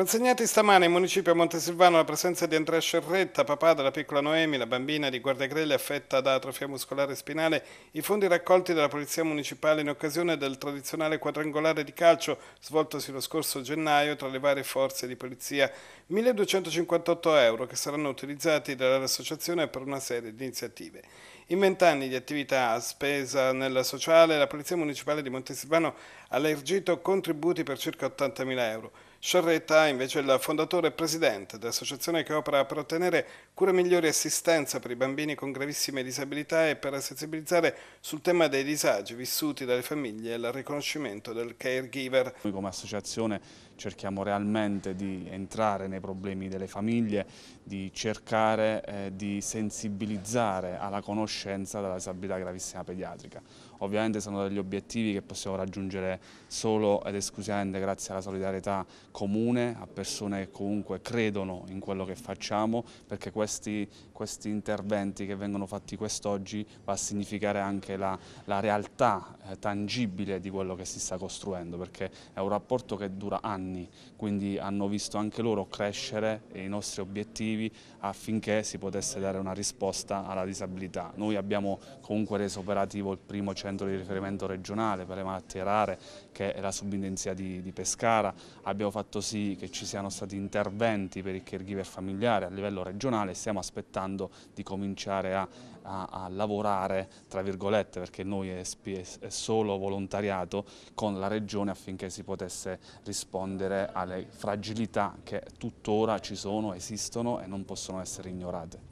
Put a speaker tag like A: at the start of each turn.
A: Consegnati stamane in municipio a Montesilvano la presenza di Andrea Scerretta, papà della piccola Noemi, la bambina di Guardagrelli affetta da atrofia muscolare spinale, i fondi raccolti dalla Polizia Municipale in occasione del tradizionale quadrangolare di calcio svoltosi lo scorso gennaio tra le varie forze di polizia. 1.258 euro che saranno utilizzati dall'associazione per una serie di iniziative. In vent'anni di attività a spesa nella sociale, la Polizia Municipale di Montesilvano ha elargito contributi per circa 80.000 euro. Sciarretta è invece il fondatore e presidente dell'associazione che opera per ottenere cure migliori e assistenza per i bambini con gravissime disabilità e per sensibilizzare sul tema dei disagi vissuti dalle famiglie e il riconoscimento del caregiver.
B: Noi come associazione cerchiamo realmente di entrare nei problemi delle famiglie, di cercare eh, di sensibilizzare alla conoscenza della disabilità gravissima pediatrica. Ovviamente sono degli obiettivi che possiamo raggiungere solo ed esclusivamente grazie alla solidarietà comune, a persone che comunque credono in quello che facciamo, perché questi, questi interventi che vengono fatti quest'oggi va a significare anche la, la realtà eh, tangibile di quello che si sta costruendo, perché è un rapporto che dura anni, quindi hanno visto anche loro crescere i nostri obiettivi affinché si potesse dare una risposta alla disabilità. Noi abbiamo comunque reso operativo il primo centro di riferimento regionale per le malattie rare, che è la subintensità di, di Pescara, abbiamo fatto fatto sì che ci siano stati interventi per il caregiver familiare a livello regionale, e stiamo aspettando di cominciare a, a, a lavorare, tra virgolette, perché noi è, è solo volontariato con la regione affinché si potesse rispondere alle fragilità che tuttora ci sono, esistono e non possono essere ignorate.